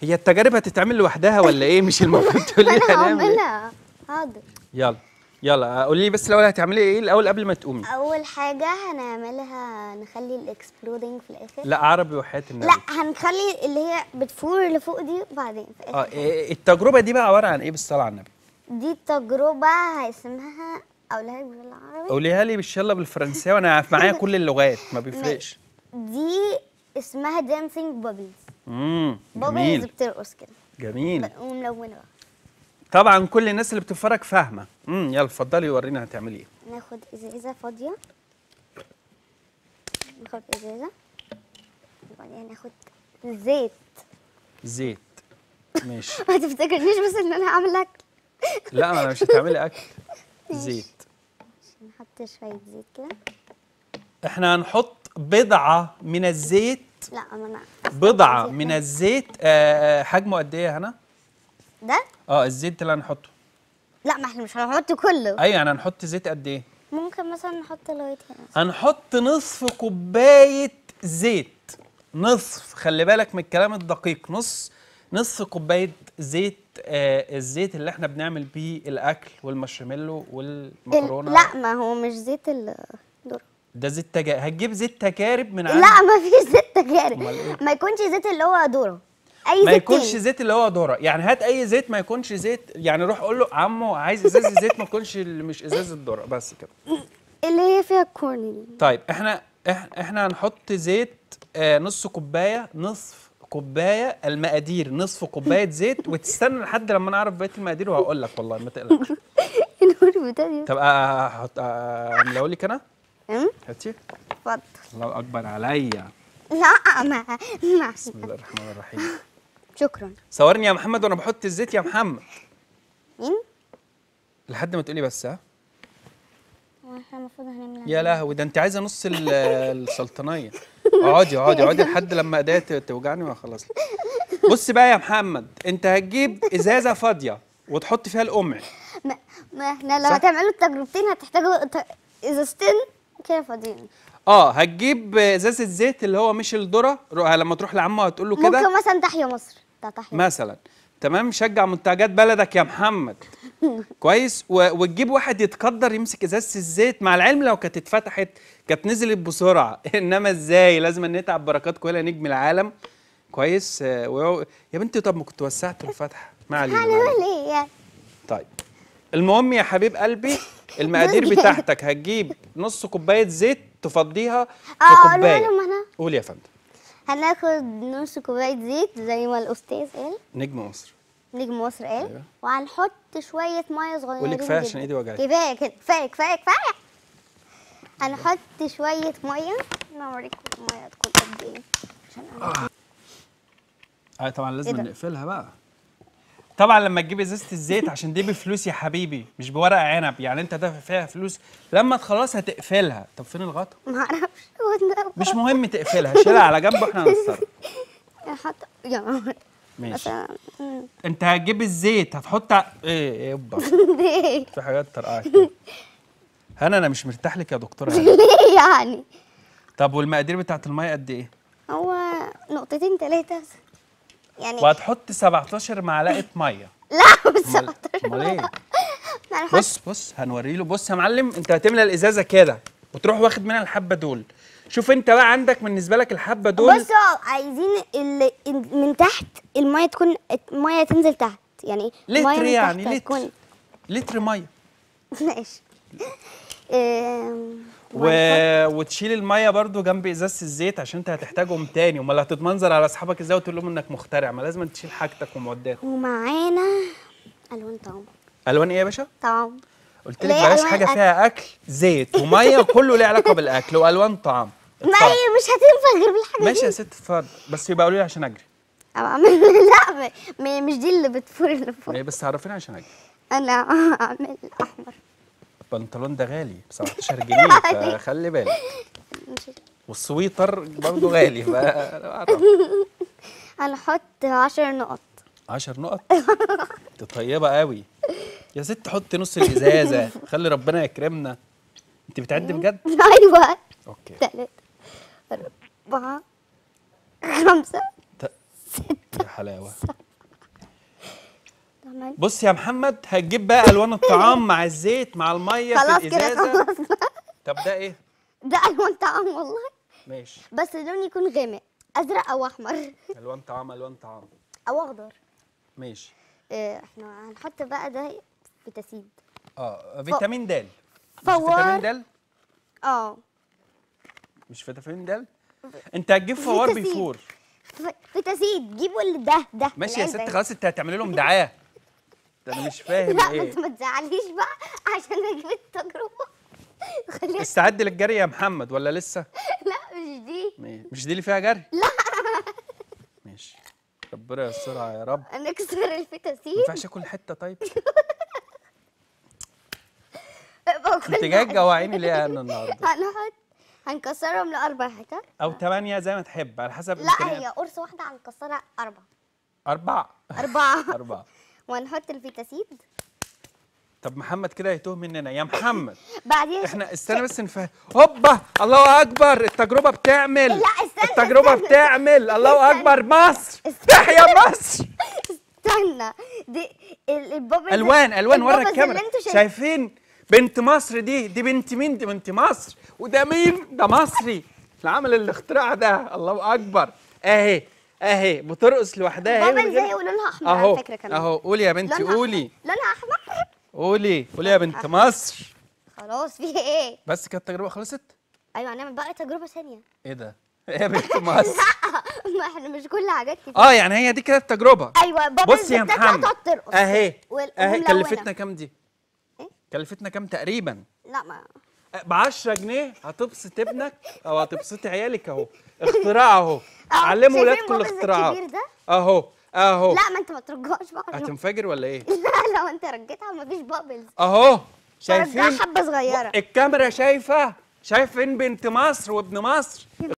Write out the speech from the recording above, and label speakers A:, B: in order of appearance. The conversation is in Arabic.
A: هي التجارب هتتعمل لوحدها ولا ايه مش المفروض تقولي لها انا إيه؟
B: هعملها حاضر
A: يلا يلا قولي لي بس الاول هتعملي ايه الاول قبل ما تقومي
B: اول حاجه هنعملها نخلي الاكسبلودنج في الاخر لا
A: عربي وحياه النبي لا
B: هنخلي اللي هي بتفور لفوق دي وبعدين في الاخر اه إيه
A: التجربه دي بقى عباره عن ايه بالصلاه على النبي
B: دي التجربه اسمها اقولها لك بالعربي قوليها
A: لي بالشله بالفرنسيه وانا معايا كل اللغات ما بيفرقش
B: دي اسمها دانسينج بابلز
A: امم جميل
B: بترقص كده جميل وملونه
A: طبعا كل الناس اللي بتتفرج فاهمه امم يلا اتفضلي ورينا هتعملي ايه
B: ناخد ازازه فاضيه ناخد ازازه وبعدين ناخد زيت
A: زيت ماشي
B: ما تفتكرنيش بس ان انا هعمل اكل
A: لا انا مش هتعملي اكل زيت
B: نحط شويه زيت كده
A: احنا هنحط بضعه من الزيت لا انا بضعه من الزيت آه، آه، حجمه قد ايه يا هنا ده اه الزيت اللي هنحطه
B: لا ما احنا مش هنحط كله ايوه
A: يعني هنحط زيت قد ايه
B: ممكن مثلا نحط لغايه
A: هنا هنحط نصف كوبايه زيت نصف خلي بالك من الكلام الدقيق نص نصف كوبايه زيت آه الزيت اللي احنا بنعمل بيه الاكل والمارشميلو والمكرونه لا
B: ما هو مش زيت الذره
A: ده زيت تجارب هتجيب زيت تجارب من عندك لا ما فيش زيت غير إيه؟
B: ما يكونش زيت اللي هو دوره اي ما يكونش
A: زيت اللي هو دوره يعني هات اي زيت ما يكونش زيت يعني روح قول له عمو عايز ازاز زيت ما يكونش اللي مش ازاز الدوره بس كده
B: اللي هي فيها كورن
A: طيب احنا احنا هنحط زيت آه نص كوبايه نصف كوبايه المقادير نصف كوبايه زيت وتستنى لحد لما نعرف اعرف بقيه المقادير وهقول لك والله ما تقلقش
B: النور بتاعي
A: طب احط آه، آه، آه، املاه لك انا؟ هاتي اتفضل الله اكبر عليا
B: لا ما ما بسم
A: الله الرحمن الرحيم شكرا صورني يا محمد وانا بحط الزيت يا محمد مين؟ لحد ما تقولي بس ها
B: آه، يا لهوي
A: ده انت عايزه نص السلطنيه اقعدي اقعدي اقعدي لحد لما ايديا توجعني وخلاص بص بقى يا محمد انت هتجيب ازازه فاضيه وتحط فيها القمع
B: ما احنا لو هتعملوا التجربتين هتحتاجوا ازازتين كده فاضيين
A: اه هتجيب ازازه زيت اللي هو مش الذره لما تروح لعمه هتقول له كده ممكن
B: مثلا تحيا مصر تحيا
A: مثلا تمام شجع منتجات بلدك يا محمد كويس و... وتجيب واحد يتقدر يمسك ازازه الزيت مع العلم لو كانت اتفتحت كانت نزلت بسرعه انما ازاي لازم نتعب بركات يا نجم العالم كويس آه، و... يا بنتي طب ما كنت وسعت الفتحه ما علينا إيه يعني؟ طيب المهم يا حبيب قلبي المقادير بتاعتك هتجيب نص كوبايه زيت تفضيها آه، في كوبايه قول يا فندم
B: هناخد نص كوبايه زيت زي ما الاستاذ قال نجم مصر نجم مصر قال أيوة. وهنحط شويه ميه صغيرين قولي كفايه عشان ايدي وجعتني كفايه كده كفايه كفايه كفايه هنحط شويه ميه انا اوريكم الميه تكون قد ايه عشان
A: آه. طبعا لازم إيه نقفلها بقى طبعا لما تجيب ازازه الزيت عشان دي بفلوس يا حبيبي مش بورق عنب يعني انت دافع فيها فلوس لما تخلص هتقفلها طب فين الغطا ما اعرفش مش مهم تقفلها شيلها على جنب واحنا هنتصرف
B: حط يا ماشي
A: انت هتجيب الزيت هتحط ايه،, ايه يبا في حاجات ترقعك هنا انا مش مرتاح لك يا دكتوره ليه يعني طب والمقادير بتاعت الميه قد ايه
B: هو نقطتين ثلاثه يعني
A: وهتحط 17 معلقه ميه لا مش 17 امال ايه بص بص هنوري له بص يا معلم انت هتملى الازازه كده وتروح واخد منها الحبه دول شوف انت بقى عندك بالنسبه لك الحبه دول بص
B: عايزين من تحت الميه تكون الميه تنزل تحت يعني لتر يعني لتر لتر ميه ماشي
A: و... وتشيل الميه برده جنب ازازه الزيت عشان انت هتحتاجهم تاني امال هتتمنظر على اصحابك ازاي وتقول لهم انك مخترع ما لازم تشيل حاجتك ومعداتك
B: ومعانا الوان طعام الوان ايه يا باشا طعام
A: قلت لك بلاش حاجه أكل. فيها اكل زيت وميه كله ليه علاقه بالاكل والوان طعام ما هي
B: مش هتنفع غير بالحاجات
A: ماشي يا ست اتفضل بس يبقى قولي لي عشان اجري
B: لا مش دي اللي بتفور اللي فوق
A: إيه، بس عرفيني عشان اجري
B: انا اعمل
A: احمر البنطلون ده غالي ب 17 جنيه فخلي بالك والسويتر برضه غالي فاعرف
B: هنحط 10 نقط
A: 10 نقط انت طيبه قوي يا ست حطي نص الازازه خلي ربنا يكرمنا انت بتعدي بجد
B: ايوه اوكي ثلاثة أربعة خمسة
A: ست يا حلاوة بص يا محمد هتجيب بقى الوان الطعام مع الزيت مع الميه خلاص في الازازه خلاص كده طب ده ايه؟
B: ده الوان طعام والله ماشي بس لون يكون غامق ازرق او احمر
A: الوان طعام الوان طعام او اخضر ماشي
B: إيه احنا هنحط بقى ده في
A: اه فيتامين د
B: فوار فيتامين د اه
A: مش فيتامين د
B: انت هتجيب فوار بيفور في جيبوا اللي ده ده ماشي يا ست خلاص
A: انت هتعملي لهم دعايه انا مش فاهم لا ايه لا
B: ما تزعليش بقى عشان اجيب التجربه استعد
A: للجري يا محمد ولا لسه؟
B: لا مش دي
A: مش دي اللي فيها جري؟ لا ماشي ربنا يسترها يا رب
B: نكسر الفتاسين ما ينفعش
A: اكل حته طيب
B: انت جاي تجوعيني
A: ليه انا النهارده؟
B: هنحط هنكسرهم لاربع حتت
A: او ثمانيه زي ما تحب على حسب لا هي
B: قرص واحده هنكسرها اربع
A: اربع اربعه اربعه
B: وهنحط الفيتاسيد
A: طب محمد كده هيتوه مننا يا محمد بعدين احنا استنى بس نفهم هوبا الله اكبر التجربه بتعمل لا استنى التجربه بتعمل الله اكبر مصر تحيا مصر
B: استنى دي البابا الوان الوان ورا الكاميرا
A: شايفين بنت مصر دي دي بنت مين دي بنت مصر وده مين ده مصري اللي عمل الاختراع ده الله اكبر اهي اهي بترقص لوحدها اهي بابا ازاي
B: ولونها لها احمر على فكره كمان اهو قولي يا بنتي قولي لونها احمر
A: قولي قولي يا بنت مصر
B: خلاص في ايه
A: بس كانت التجربه خلصت
B: ايوه هنعمل بقى تجربه ثانيه
A: ايه ده ايه يا بنت مصر
B: لا ما احنا مش كل حاجات كتير اه يعني هي دي
A: كده التجربه ايوه بابا بصي يا محمد اهي اهي كلفتنا كام دي إيه؟ كلفتنا كام تقريبا لا ما ب 10 جنيه هتبسط ابنك او هتبسطي عيالك اهو اختراع اهو اه، علموا ولادكم الاختراع اهو اهو لا
B: ما انت ما ترجعش بقى
A: هتنفجر ولا ايه؟
B: لا لو انت رجيتها مفيش بابلز
A: اهو شايفين حبه صغيره الكاميرا شايفه شايفين بنت مصر وابن مصر